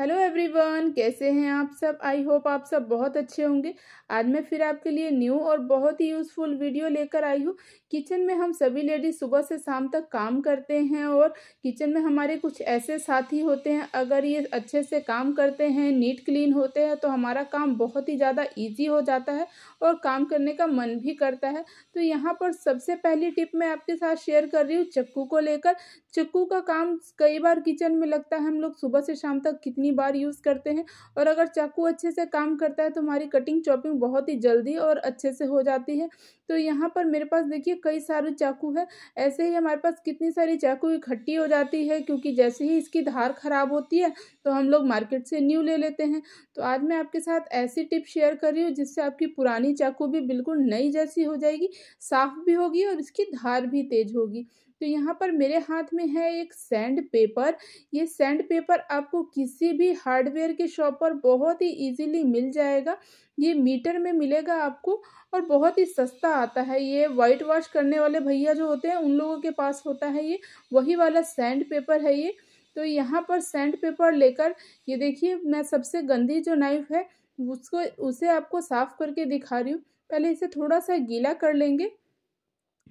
hello everyone कैसे हैं आप सब आई होप आप सब बहुत अच्छे होंगे आज मैं फिर आपके लिए न्यू और बहुत ही यूज़फुल वीडियो लेकर आई हूँ किचन में हम सभी लेडीज सुबह से शाम तक काम करते हैं और किचन में हमारे कुछ ऐसे साथी होते हैं अगर ये अच्छे से काम करते हैं नीट क्लीन होते हैं तो हमारा काम बहुत ही ज़्यादा ईजी हो जाता है और काम करने का मन भी करता है तो यहाँ पर सबसे पहली टिप मैं आपके साथ शेयर कर रही हूँ चक्कू को लेकर चक्कू का काम कई बार किचन में लगता है हम लोग सुबह से शाम तक कितनी कितनी बार यूज़ करते हैं और अगर चाकू अच्छे से काम करता है तो हमारी कटिंग चॉपिंग बहुत ही जल्दी और अच्छे से हो जाती है तो यहाँ पर मेरे पास देखिए कई सारे चाकू है ऐसे ही हमारे पास कितनी सारी चाकू इकट्ठी हो जाती है क्योंकि जैसे ही इसकी धार ख़राब होती है तो हम लोग मार्केट से न्यू ले लेते हैं तो आज मैं आपके साथ ऐसी टिप शेयर कर रही हूँ जिससे आपकी पुरानी चाकू भी बिल्कुल नई जैसी हो जाएगी साफ़ भी होगी और इसकी धार भी तेज होगी तो यहाँ पर मेरे हाथ में है एक सैंड पेपर ये सैंड पेपर आपको किसी भी हार्डवेयर के शॉप पर बहुत ही इजीली मिल जाएगा ये मीटर में मिलेगा आपको और बहुत ही सस्ता आता है ये वाइट वॉश करने वाले भैया जो होते हैं उन लोगों के पास होता है ये वही वाला सैंड पेपर है ये तो यहाँ पर सैंड पेपर लेकर ये देखिए मैं सबसे गंदी जो नाइफ़ है उसको उसे आपको साफ़ करके दिखा रही हूँ पहले इसे थोड़ा सा गीला कर लेंगे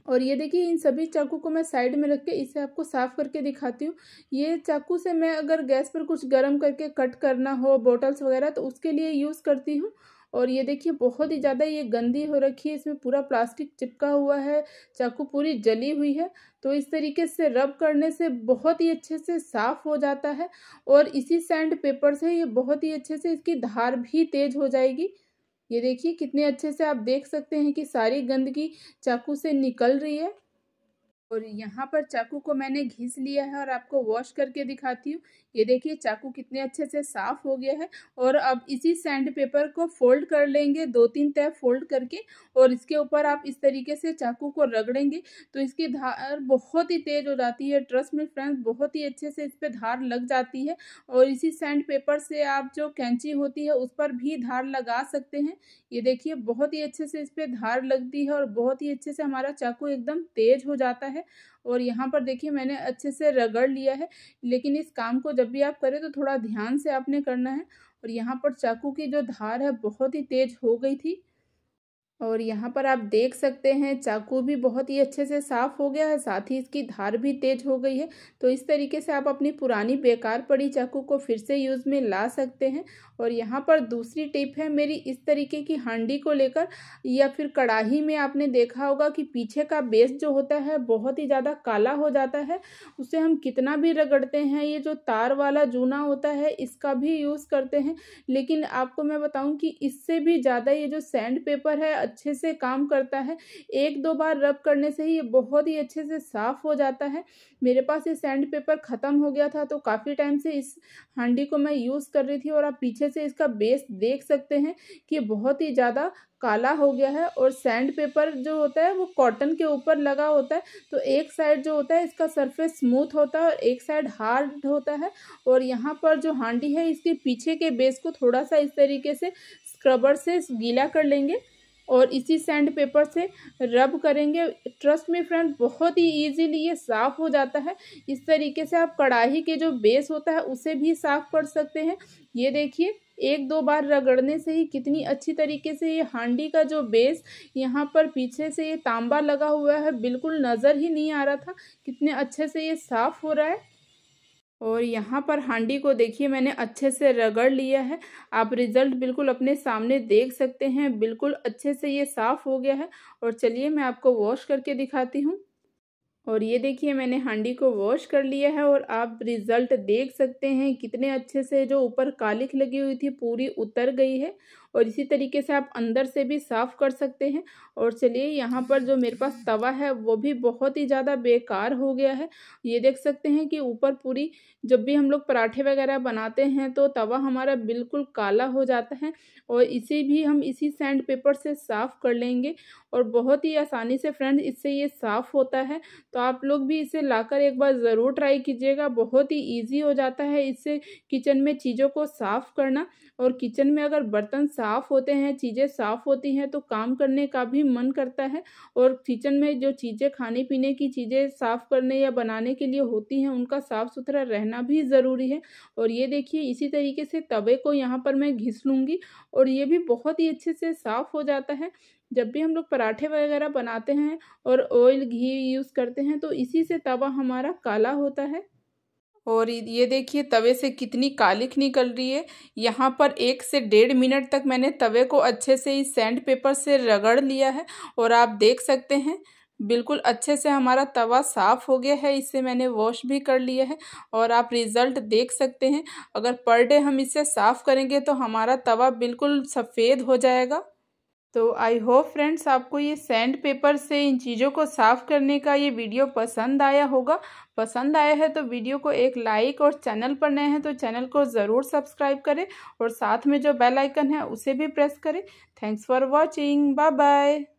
और ये देखिए इन सभी चाकू को मैं साइड में रख के इसे आपको साफ़ करके दिखाती हूँ ये चाकू से मैं अगर गैस पर कुछ गर्म करके कट करना हो बॉटल्स वगैरह तो उसके लिए यूज़ करती हूँ और ये देखिए बहुत ही ज़्यादा ये गंदी हो रखी है इसमें पूरा प्लास्टिक चिपका हुआ है चाकू पूरी जली हुई है तो इस तरीके से रब करने से बहुत ही अच्छे से साफ़ हो जाता है और इसी सैंड पेपर से ये बहुत ही अच्छे से इसकी धार भी तेज़ हो जाएगी ये देखिए कितने अच्छे से आप देख सकते हैं कि सारी गंदगी चाकू से निकल रही है और यहाँ पर चाकू को मैंने घिस लिया है और आपको वॉश करके दिखाती हूँ ये देखिए चाकू कितने अच्छे से साफ़ हो गया है और अब इसी सैंड पेपर को फोल्ड कर लेंगे दो तीन तय फोल्ड करके और इसके ऊपर आप इस तरीके से चाकू को रगड़ेंगे तो इसकी धार बहुत ही तेज़ हो जाती है ट्रस्ट में फ्रेंड्स बहुत ही अच्छे से इस पर धार लग जाती है और इसी सैंड पेपर से आप जो कैंची होती है उस पर भी धार लगा सकते हैं ये देखिए बहुत ही अच्छे से इस पर धार लगती है और बहुत ही अच्छे से हमारा चाकू एकदम तेज़ हो जाता है है और यहाँ पर देखिए मैंने अच्छे से रगड़ लिया है लेकिन इस काम को जब भी आप करें तो थोड़ा ध्यान से आपने करना है और यहाँ पर चाकू की जो धार है बहुत ही तेज हो गई थी और यहाँ पर आप देख सकते हैं चाकू भी बहुत ही अच्छे से साफ़ हो गया है साथ ही इसकी धार भी तेज हो गई है तो इस तरीके से आप अपनी पुरानी बेकार पड़ी चाकू को फिर से यूज़ में ला सकते हैं और यहाँ पर दूसरी टिप है मेरी इस तरीके की हांडी को लेकर या फिर कढ़ाही में आपने देखा होगा कि पीछे का बेस जो होता है बहुत ही ज़्यादा काला हो जाता है उसे हम कितना भी रगड़ते हैं ये जो तार वाला जूना होता है इसका भी यूज़ करते हैं लेकिन आपको मैं बताऊँ कि इससे भी ज़्यादा ये जो सैंड पेपर है अच्छे से काम करता है एक दो बार रब करने से ही ये बहुत ही अच्छे से साफ़ हो जाता है मेरे पास ये सैंड पेपर ख़त्म हो गया था तो काफ़ी टाइम से इस हांडी को मैं यूज़ कर रही थी और आप पीछे से इसका बेस देख सकते हैं कि बहुत ही ज़्यादा काला हो गया है और सैंड पेपर जो होता है वो कॉटन के ऊपर लगा होता है तो एक साइड जो होता है इसका सरफेस स्मूथ होता है और एक साइड हार्ड होता है और यहाँ पर जो हांडी है इसके पीछे के बेस को थोड़ा सा इस तरीके से स्क्रबर से गीला कर लेंगे और इसी सैंड पेपर से रब करेंगे ट्रस्ट में फ्रेंड बहुत ही ईजीली ये साफ़ हो जाता है इस तरीके से आप कढ़ाई के जो बेस होता है उसे भी साफ़ कर सकते हैं ये देखिए एक दो बार रगड़ने से ही कितनी अच्छी तरीके से ये हांडी का जो बेस यहाँ पर पीछे से ये तांबा लगा हुआ है बिल्कुल नज़र ही नहीं आ रहा था कितने अच्छे से ये साफ़ हो रहा है और यहाँ पर हांडी को देखिए मैंने अच्छे से रगड़ लिया है आप रिज़ल्ट बिल्कुल अपने सामने देख सकते हैं बिल्कुल अच्छे से ये साफ़ हो गया है और चलिए मैं आपको वॉश करके दिखाती हूँ और ये देखिए मैंने हांडी को वॉश कर लिया है और आप रिज़ल्ट देख सकते हैं कितने अच्छे से जो ऊपर कालिख लगी हुई थी पूरी उतर गई है और इसी तरीके से आप अंदर से भी साफ़ कर सकते हैं और चलिए यहाँ पर जो मेरे पास तवा है वो भी बहुत ही ज़्यादा बेकार हो गया है ये देख सकते हैं कि ऊपर पूरी जब भी हम लोग पराठे वगैरह बनाते हैं तो तवा हमारा बिल्कुल काला हो जाता है और इसे भी हम इसी सैंड पेपर से साफ़ कर लेंगे और बहुत ही आसानी से फ्रेंड इससे ये साफ़ होता है तो तो आप लोग भी इसे लाकर एक बार ज़रूर ट्राई कीजिएगा बहुत ही ईजी हो जाता है इससे किचन में चीज़ों को साफ़ करना और किचन में अगर बर्तन साफ़ होते हैं चीज़ें साफ़ होती हैं तो काम करने का भी मन करता है और किचन में जो चीज़ें खाने पीने की चीज़ें साफ़ करने या बनाने के लिए होती हैं उनका साफ़ सुथरा रहना भी ज़रूरी है और ये देखिए इसी तरीके से तवे को यहाँ पर मैं घिस लूँगी और ये भी बहुत ही अच्छे से साफ़ हो जाता है जब भी हम लोग पराठे वगैरह बनाते हैं और ऑयल घी यूज़ करते हैं तो इसी से तवा हमारा काला होता है और ये देखिए तवे से कितनी कालिख निकल रही है यहाँ पर एक से डेढ़ मिनट तक मैंने तवे को अच्छे से इस सैंड पेपर से रगड़ लिया है और आप देख सकते हैं बिल्कुल अच्छे से हमारा तवा साफ़ हो गया है इसे मैंने वॉश भी कर लिया है और आप रिज़ल्ट देख सकते हैं अगर पर डे हम इसे साफ़ करेंगे तो हमारा तवा बिल्कुल सफ़ेद हो जाएगा तो आई होप फ्रेंड्स आपको ये सैंड पेपर से इन चीज़ों को साफ़ करने का ये वीडियो पसंद आया होगा पसंद आया है तो वीडियो को एक लाइक और चैनल पर नए हैं तो चैनल को ज़रूर सब्सक्राइब करें और साथ में जो बेल आइकन है उसे भी प्रेस करें thanks for watching bye bye